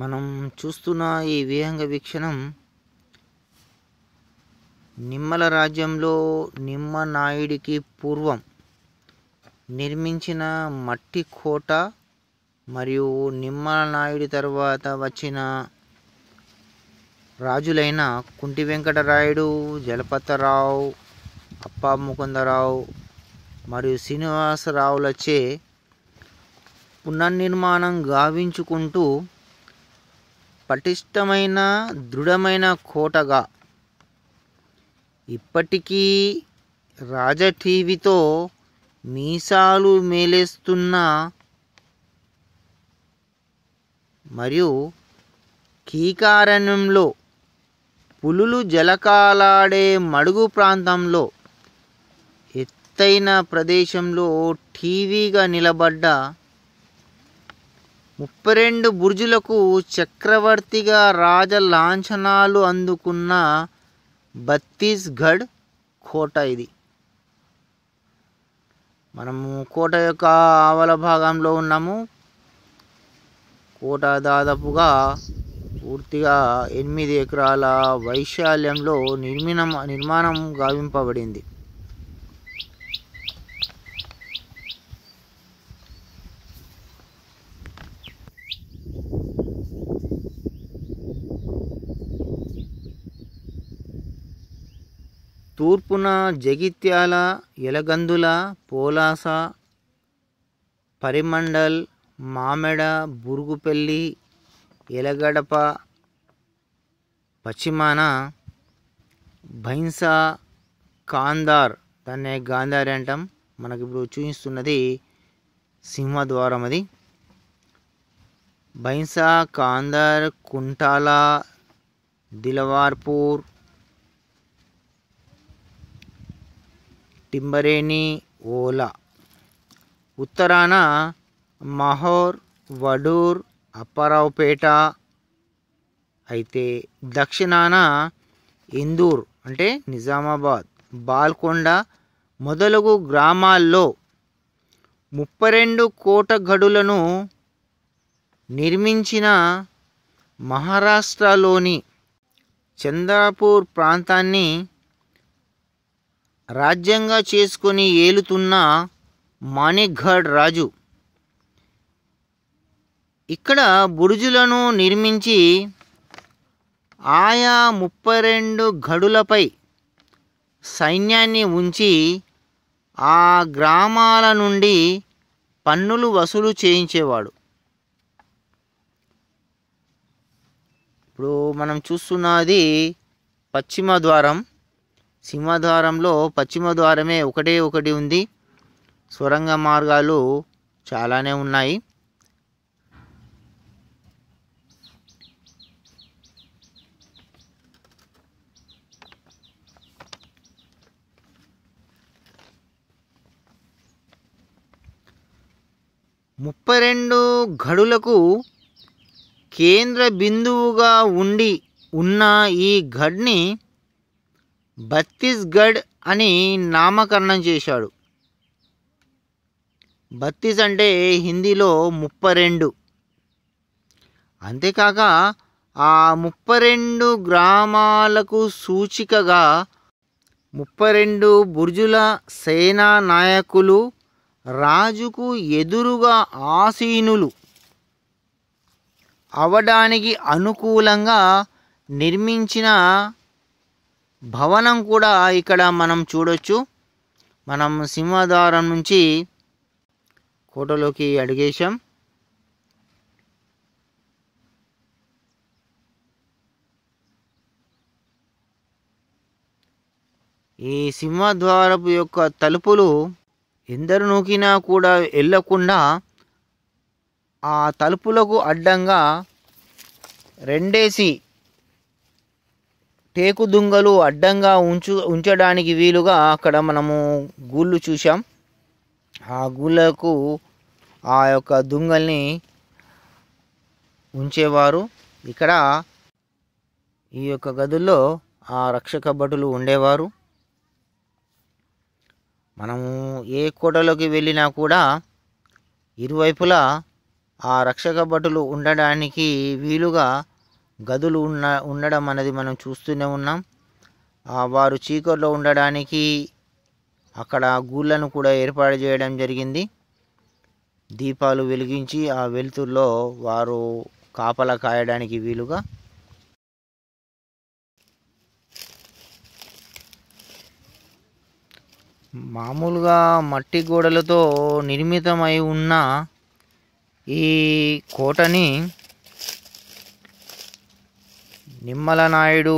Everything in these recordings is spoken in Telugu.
మనం చూస్తున్న ఈ విహంగ వీక్షణం నిమ్మల రాజ్యంలో నిమ్మ నాయుడికి పూర్వం నిర్మించిన మట్టి కోట మరియు నిమ్మల నాయుడి తర్వాత వచ్చిన రాజులైన కుంటి వెంకటరాయుడు జలపతరావు అప్ప ముకుందరావు మరియు శ్రీనివాసరావులచే పునర్నిర్మాణం గావించుకుంటూ పటిష్టమైన దృఢమైన కోటగా ఇప్పటికీ టీవీతో మీసాలు మేలేస్తున్న మరియు కీకారణ్యంలో పులులు జలకాలాడే మడుగు ప్రాంతంలో ఎత్తైన ప్రదేశంలో టీవీగా నిలబడ్డ ముప్పై రెండు బుర్జులకు చక్రవర్తిగా రాజ లాంఛనాలు అందుకున్న బత్తీస్గఢ్ కోట ఇది మనము కోట యొక్క ఆవల భాగంలో ఉన్నాము కోట దాదాపుగా పూర్తిగా ఎనిమిది ఎకరాల వైశాల్యంలో నిర్మిణం నిర్మాణం గావింపబడింది తూర్పున జగిత్యాల ఎలగందుల పోలాస పరిమండల్ మామెడ బురుగుపల్లి ఎలగడప పశ్చిమాన భైంసా కాందార్ దాన్నే గాంధారి అంటాం మనకి ఇప్పుడు చూపిస్తున్నది సింహద్వారం అది భైంసా కాందార్ కుంటాల దిలవార్పూర్ టింబరేని ఓలా ఉత్తరాన మహోర్ వడూర్ అప్పారావుపేట అయితే దక్షిణాన ఇందూర్ అంటే నిజామాబాద్ బాల్కొండ మొదలగు గ్రామాల్లో ముప్పై రెండు కోట గడులను నిర్మించిన మహారాష్ట్రలోని చంద్రపూర్ ప్రాంతాన్ని రాజ్యంగా చేసుకొని ఏలుతున్న మాణిక్ఘడ్ రాజు ఇక్కడ బురుజులను నిర్మించి ఆయా ముప్పై రెండు గడులపై సైన్యాన్ని ఉంచి ఆ గ్రామాల నుండి పన్నులు వసూలు చేయించేవాడు ఇప్పుడు మనం చూస్తున్నది పశ్చిమ ద్వారం సింహద్వారంలో పశ్చిమ ద్వారమే ఒకటే ఒకటి ఉంది సొరంగ మార్గాలు చాలానే ఉన్నాయి ముప్పై రెండు గడులకు కేంద్ర బిందువుగా ఉండి ఉన్న ఈ గడ్ని బత్తీస్గఢ్ అని నామకరణం చేశాడు బత్తీస్ అంటే హిందీలో ముప్పై రెండు అంతేకాక ఆ ముప్పై రెండు గ్రామాలకు సూచికగా ముప్పై రెండు బుర్జుల సేనా నాయకులు రాజుకు ఎదురుగా ఆసీనులు అవడానికి అనుకూలంగా నిర్మించిన భవనం కూడా ఇక్కడ మనం చూడొచ్చు మనం సింహద్వారం నుంచి కోటలోకి అడిగేశాం ఈ సింహద్వారపు యొక్క తలుపులు ఎందరు నూకినా కూడా వెళ్ళకుండా ఆ తలుపులకు అడ్డంగా రెండేసి టేకు దుంగలు అడ్డంగా ఉంచు ఉంచడానికి వీలుగా అక్కడ మనము గూళ్ళు చూసాం ఆ గూళ్ళకు ఆ యొక్క దుంగల్ని ఉంచేవారు ఇక్కడ ఈ యొక్క గదుల్లో ఆ రక్షక భటులు ఉండేవారు మనము ఏ కోటలోకి వెళ్ళినా కూడా ఇరువైపులా ఆ రక్షక భటులు ఉండడానికి వీలుగా గదులు ఉన్న ఉండడం అనేది మనం చూస్తూనే ఉన్నాం వారు చీకట్లో ఉండడానికి అక్కడ గూళ్ళను కూడా ఏర్పాటు చేయడం జరిగింది దీపాలు వెలిగించి ఆ వెలుతుల్లో వారు కాపల కాయడానికి వీలుగా మామూలుగా మట్టి గోడలతో నిర్మితమై ఉన్న ఈ కోటని నిమ్మల నాయుడు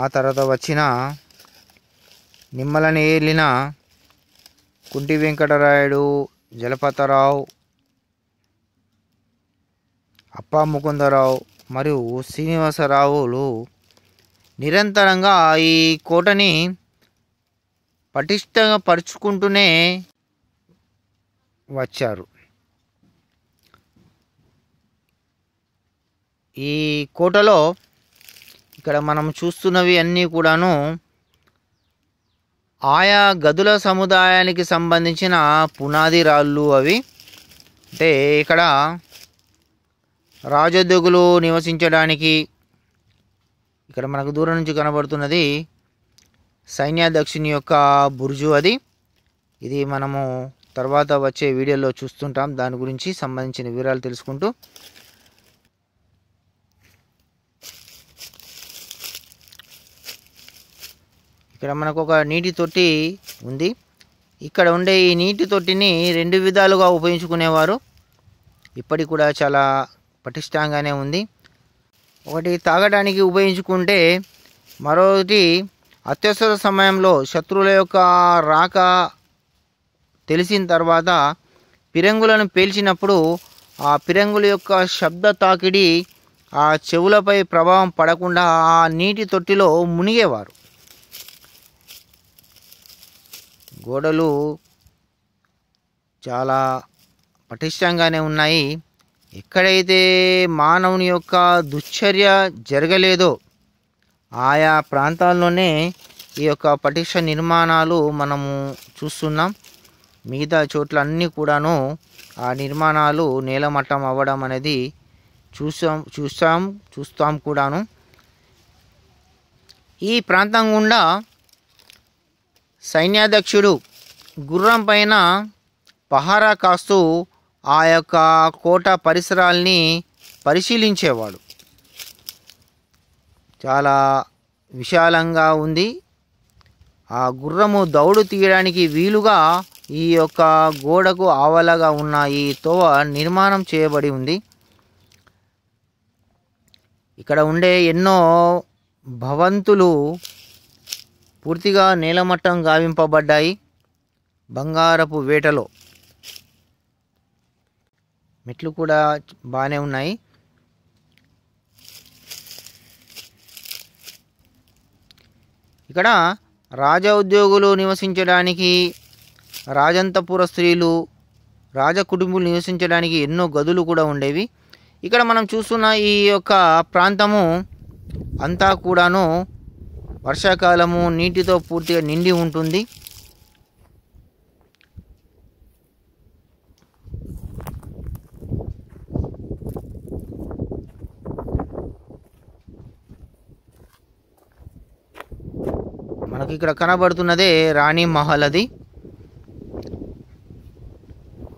ఆ తర్వాత వచ్చిన నిమ్మలని ఏలిన కుంటి వెంకటరాయుడు జలపతరావు అప్ప ముకుందరావు మరియు శ్రీనివాసరావులు నిరంతరంగా ఈ కోటని పటిష్టంగా పరుచుకుంటూనే వచ్చారు ఈ కోటలో ఇక్కడ మనం చూస్తున్నవి అన్నీ కూడాను ఆయా గదుల సముదాయానికి సంబంధించిన పునాది రాళ్ళు అవి అంటే ఇక్కడ రాజోద్యోగులు నివసించడానికి ఇక్కడ మనకు దూరం నుంచి కనబడుతున్నది సైన్యాధ్యక్షుని యొక్క బుర్జు అది ఇది మనము తర్వాత వచ్చే వీడియోలో చూస్తుంటాం దాని గురించి సంబంధించిన వివరాలు తెలుసుకుంటూ ఇక్కడ మనకు ఒక నీటి తొట్టి ఉంది ఇక్కడ ఉండే ఈ నీటి తొట్టిని రెండు విధాలుగా ఉపయోగించుకునేవారు ఇప్పటికి కూడా చాలా పటిష్టంగానే ఉంది ఒకటి తాగడానికి ఉపయోగించుకుంటే మరొకటి అత్యవసర సమయంలో శత్రువుల యొక్క రాక తెలిసిన తర్వాత పిరంగులను పేల్చినప్పుడు ఆ పిరంగుల యొక్క శబ్ద తాకిడి ఆ చెవులపై ప్రభావం పడకుండా ఆ నీటి తొట్టిలో మునిగేవారు గోడలు చాలా పటిష్టంగానే ఉన్నాయి ఎక్కడైతే మానవుని యొక్క దుశ్చర్య జరగలేదో ఆయా ప్రాంతాల్లోనే ఈ యొక్క పటిష్ట నిర్మాణాలు మనము చూస్తున్నాం మిగతా చోట్లన్నీ కూడాను ఆ నిర్మాణాలు నేలమట్టం అవ్వడం అనేది చూసాం చూస్తాం చూస్తాం కూడాను ఈ ప్రాంతం గుండా సైన్యాధ్యక్షుడు గుర్రం పైన పహారా కాస్తూ ఆ యొక్క కోట పరిసరాల్ని పరిశీలించేవాడు చాలా విశాలంగా ఉంది ఆ గుర్రము దౌడు తీయడానికి వీలుగా ఈ యొక్క గోడకు ఆవలగా ఉన్న ఈ తోవ నిర్మాణం చేయబడి ఉంది ఇక్కడ ఉండే ఎన్నో భవంతులు పూర్తిగా నేలమట్టం గావింపబడ్డాయి బంగారపు వేటలో మెట్లు కూడా బాగానే ఉన్నాయి ఇక్కడ రాజ ఉద్యోగులు నివసించడానికి రాజంతపుర స్త్రీలు రాజ కుటుంబులు నివసించడానికి ఎన్నో గదులు కూడా ఉండేవి ఇక్కడ మనం చూస్తున్న ఈ యొక్క ప్రాంతము అంతా కూడాను వర్షాకాలము నీటితో పూర్తిగా నిండి ఉంటుంది మనకి ఇక్కడ కనబడుతున్నదే రాణి మహల్ అది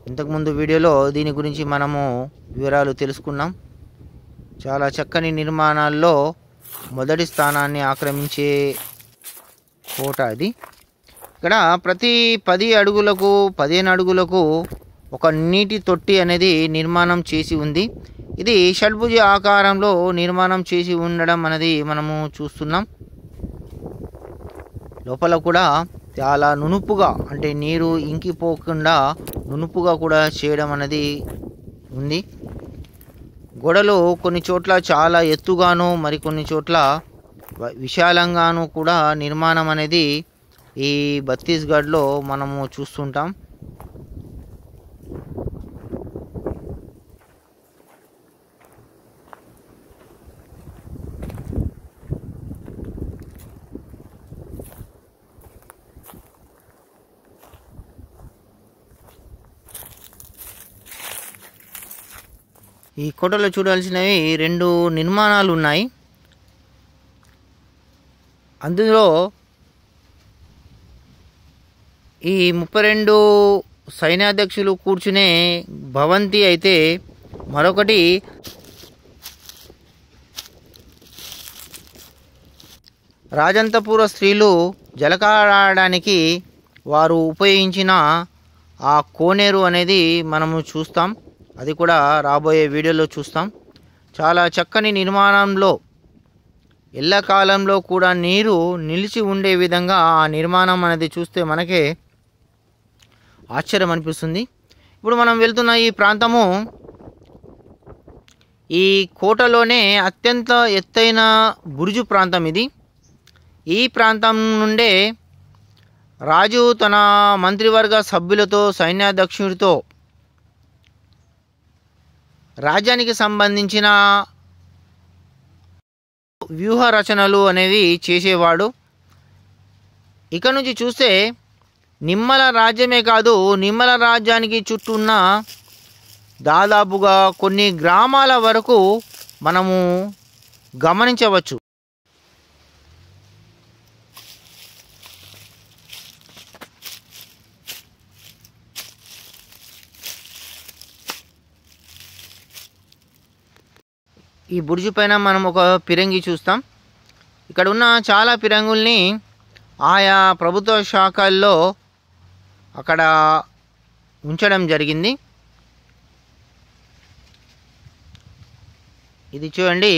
ఇంతకుముందు వీడియోలో దీని గురించి మనము వివరాలు తెలుసుకున్నాం చాలా చక్కని నిర్మాణాల్లో మొదటి స్థానాన్ని ఆక్రమించే కోట అది ఇక్కడ ప్రతి పది అడుగులకు పదిహేను అడుగులకు ఒక నీటి తొట్టి అనేది నిర్మాణం చేసి ఉంది ఇది షడ్భుజ ఆకారంలో నిర్మాణం చేసి ఉండడం అనేది మనము చూస్తున్నాం లోపల కూడా చాలా నునుపుగా అంటే నీరు ఇంకిపోకుండా నునుపుగా కూడా చేయడం అనేది ఉంది గొడలు కొన్ని చోట్ల చాలా ఎత్తుగాను కొన్ని చోట్ల విశాలంగాను కూడా నిర్మాణం అనేది ఈ బత్తీస్గఢ్లో మనము చూస్తుంటాం ఈ కోటలో చూడాల్సినవి రెండు నిర్మాణాలు ఉన్నాయి అందులో ఈ ముప్పై రెండు సైన్యాధ్యక్షులు కూర్చునే భవంతి అయితే మరొకటి రాజంతపుర స్త్రీలు జలకారడానికి వారు ఉపయోగించిన ఆ కోనేరు అనేది మనము చూస్తాం అది కూడా రాబోయే వీడియోలో చూస్తాం చాలా చక్కని నిర్మాణంలో ఎల్లకాలంలో కూడా నీరు నిలిచి ఉండే విధంగా ఆ నిర్మాణం అనేది చూస్తే మనకే ఆశ్చర్యం అనిపిస్తుంది ఇప్పుడు మనం వెళ్తున్న ఈ ప్రాంతము ఈ కోటలోనే అత్యంత ఎత్తైన బురుజు ప్రాంతం ఇది ఈ ప్రాంతం నుండే రాజు తన మంత్రివర్గ సభ్యులతో సైన్యాధ్యక్షుడితో రాజ్యానికి సంబంధించిన వ్యూహ రచనలు అనేవి చేసేవాడు ఇక నుంచి చూస్తే నిమ్మల రాజ్యమే కాదు నిమ్మల రాజ్యానికి చుట్టూన్న దాదాపుగా కొన్ని గ్రామాల వరకు మనము గమనించవచ్చు ఈ బుర్జు పైన మనం ఒక పిరంగి చూస్తాం ఇక్కడ ఉన్న చాలా పిరంగుల్ని ఆయా ప్రభుత్వ శాఖల్లో అక్కడ ఉంచడం జరిగింది ఇది చూడండి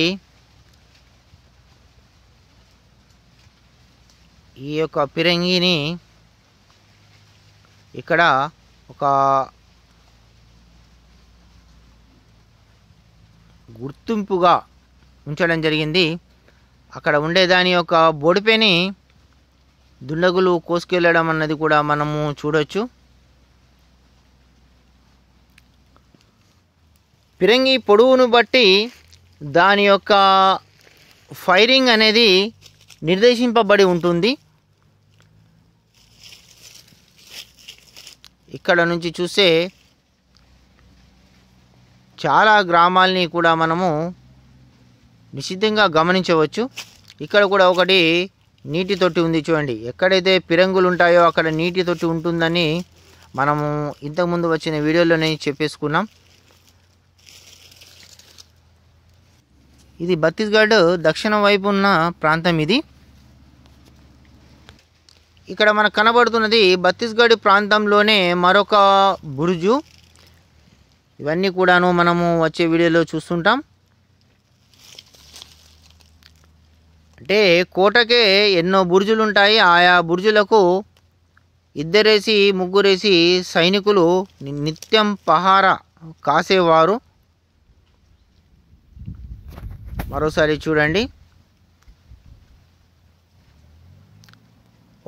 ఈ యొక్క పిరంగిని ఇక్కడ ఒక గుర్తింపుగా ఉంచడం జరిగింది అక్కడ ఉండేదాని యొక్క బొడిపెని దుండగులు కోసుకెళ్ళడం అన్నది కూడా మనము చూడవచ్చు పిరంగి పొడవును బట్టి దాని యొక్క ఫైరింగ్ అనేది నిర్దేశింపబడి ఉంటుంది ఇక్కడ నుంచి చూస్తే చాలా గ్రామాల్ని కూడా మనము నిశ్చితంగా గమనించవచ్చు ఇక్కడ కూడా ఒకటి నీటి తొట్టి ఉంది చూడండి ఎక్కడైతే పిరంగులు ఉంటాయో అక్కడ నీటి తొట్టి ఉంటుందని మనము ఇంతకుముందు వచ్చిన వీడియోలోనే చెప్పేసుకున్నాం ఇది బత్తీస్గఢ్ దక్షిణం వైపు ఉన్న ప్రాంతం ఇది ఇక్కడ మనకు కనబడుతున్నది బత్తీస్గఢ్ ప్రాంతంలోనే మరొక బురుజు ఇవన్నీ కూడాను మనము వచ్చే వీడియోలో చూస్తుంటాం అంటే కోటకే ఎన్నో బుర్జులు ఉంటాయి ఆయా బుర్జులకు ఇద్దరేసి ముగ్గురేసి సైనికులు నిత్యం పహార కాసేవారు మరోసారి చూడండి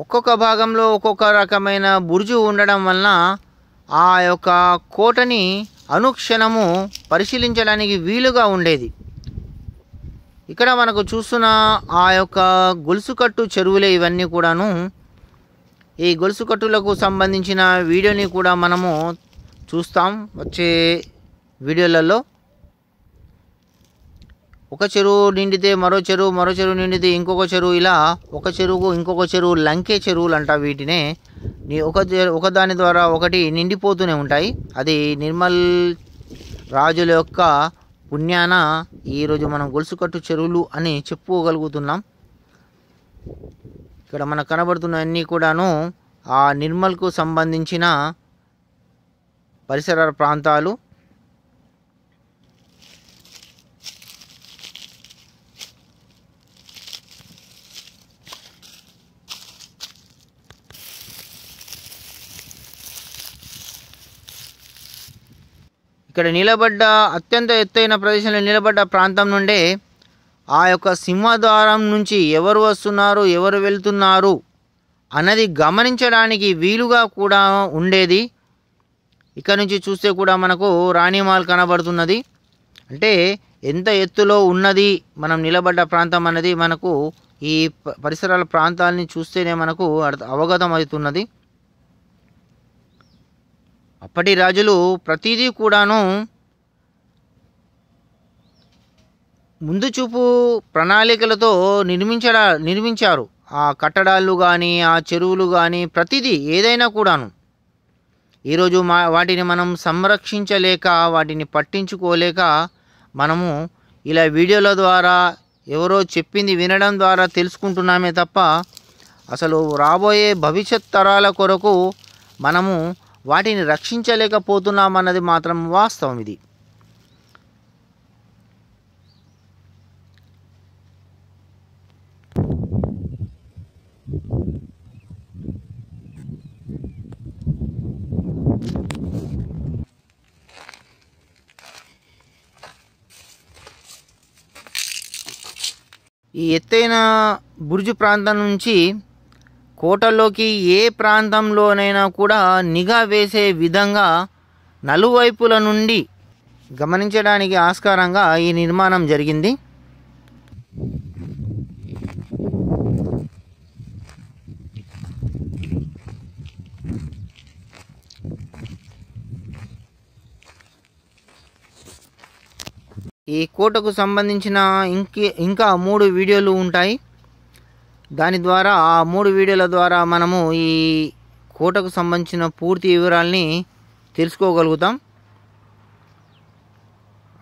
ఒక్కొక్క భాగంలో ఒక్కొక్క రకమైన బుర్జు ఉండడం వలన ఆ యొక్క కోటని అనుక్షణము పరిశీలించడానికి వీలుగా ఉండేది ఇక్కడ మనకు చూస్తున్న ఆ యొక్క గొలుసుకట్టు చెరువులే ఇవన్నీ కూడాను ఈ గొలుసుకట్టులకు సంబంధించిన వీడియోని కూడా మనము చూస్తాం వచ్చే వీడియోలలో ఒక చెరువు నిండితే మరో చెరువు మరో చెరువు నిండితే ఇంకొక చెరువు ఇలా ఒక చెరువుకు ఇంకొక చెరువు లంకే చెరువులు అంట వీటినే ఒక ఒకదాని ద్వారా ఒకటి నిండిపోతూనే ఉంటాయి అది నిర్మల్ రాజుల యొక్క పుణ్యాన ఈరోజు మనం గొలుసుకట్టు చెరువులు అని చెప్పుకోగలుగుతున్నాం ఇక్కడ మనకు కనబడుతున్నవన్నీ కూడాను ఆ నిర్మల్కు సంబంధించిన పరిసర ప్రాంతాలు ఇక్కడ నిలబడ్డ అత్యంత ఎత్తైన ప్రదేశంలో నిలబడ్డ ప్రాంతం నుండే ఆ యొక్క సింహద్వారం నుంచి ఎవరు వస్తున్నారు ఎవరు వెళ్తున్నారు అన్నది గమనించడానికి వీలుగా కూడా ఉండేది ఇక్కడ నుంచి చూస్తే కూడా మనకు రాణిమాల్ కనబడుతున్నది అంటే ఎంత ఎత్తులో ఉన్నది మనం నిలబడ్డ ప్రాంతం అనేది మనకు ఈ పరిసరాల ప్రాంతాలని చూస్తేనే మనకు అవగతం అవుతున్నది అప్పటి రాజులు ప్రతిదీ కూడాను ముందు చూపు ప్రణాళికలతో నిర్మించడ నిర్మించారు ఆ కట్టడాలు కానీ ఆ చెరువులు కానీ ప్రతిదీ ఏదైనా కూడాను ఈరోజు మా వాటిని మనం సంరక్షించలేక వాటిని పట్టించుకోలేక మనము ఇలా వీడియోల ద్వారా ఎవరో చెప్పింది వినడం ద్వారా తెలుసుకుంటున్నామే తప్ప అసలు రాబోయే భవిష్యత్ తరాల కొరకు మనము వాటిని రక్షించలేకపోతున్నామన్నది మాత్రం వాస్తవం ఇది ఈ ఎత్తైన బురుజు ప్రాంతం నుంచి కోటలోకి ఏ ప్రాంతంలోనైనా కూడా నిఘా వేసే విధంగా నలువైపుల నుండి గమనించడానికి ఆస్కారంగా ఈ నిర్మాణం జరిగింది ఈ కోటకు సంబంధించిన ఇంకే ఇంకా మూడు వీడియోలు ఉంటాయి దాని ద్వారా ఆ మూడు వీడియోల ద్వారా మనము ఈ కోటకు సంబంధించిన పూర్తి వివరాల్ని తెలుసుకోగలుగుతాం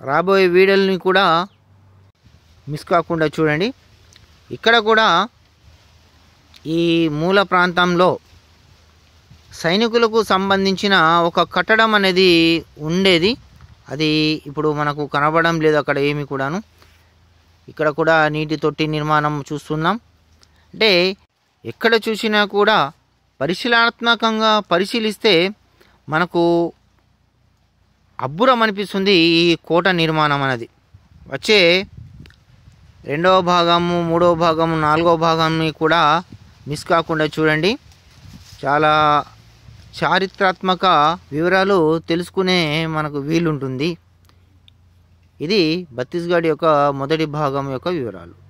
రాబోయే వీడియోలని కూడా మిస్ కాకుండా చూడండి ఇక్కడ కూడా ఈ మూల ప్రాంతంలో సైనికులకు సంబంధించిన ఒక కట్టడం అనేది ఉండేది అది ఇప్పుడు మనకు కనబడడం లేదు అక్కడ ఏమి కూడాను ఇక్కడ కూడా నీటి తొట్టి నిర్మాణం చూస్తున్నాం అంటే ఎక్కడ చూసినా కూడా పరిశీలనాత్మకంగా పరిశీలిస్తే మనకు అబ్బురం అనిపిస్తుంది ఈ కోట నిర్మాణం అనేది వచ్చే రెండవ భాగము మూడవ భాగము నాలుగవ భాగాన్ని కూడా మిస్ కాకుండా చూడండి చాలా చారిత్రాత్మక వివరాలు తెలుసుకునే మనకు వీలుంటుంది ఇది బత్తీస్గఢ్ యొక్క మొదటి భాగం యొక్క వివరాలు